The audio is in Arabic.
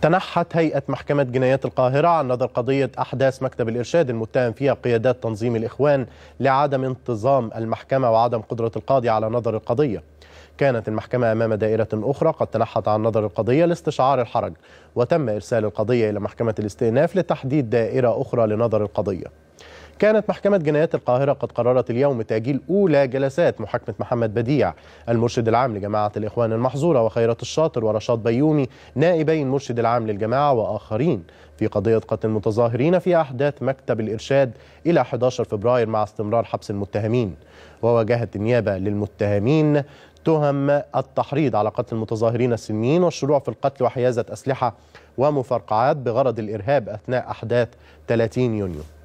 تنحت هيئة محكمة جنايات القاهرة عن نظر قضية أحداث مكتب الإرشاد المتهم فيها قيادات تنظيم الإخوان لعدم انتظام المحكمة وعدم قدرة القاضي على نظر القضية كانت المحكمة أمام دائرة أخرى قد تنحت عن نظر القضية لاستشعار الحرج وتم إرسال القضية إلى محكمة الاستئناف لتحديد دائرة أخرى لنظر القضية كانت محكمة جنايات القاهرة قد قررت اليوم تأجيل أولى جلسات محاكمة محمد بديع المرشد العام لجماعة الإخوان المحظورة وخيرة الشاطر ورشاد بيومي نائبي المرشد العام للجماعة وآخرين في قضية قتل المتظاهرين في أحداث مكتب الإرشاد إلى 11 فبراير مع استمرار حبس المتهمين وواجهت النيابة للمتهمين تهم التحريض على قتل المتظاهرين السنيين والشروع في القتل وحيازة أسلحة ومفرقعات بغرض الإرهاب أثناء أحداث 30 يونيو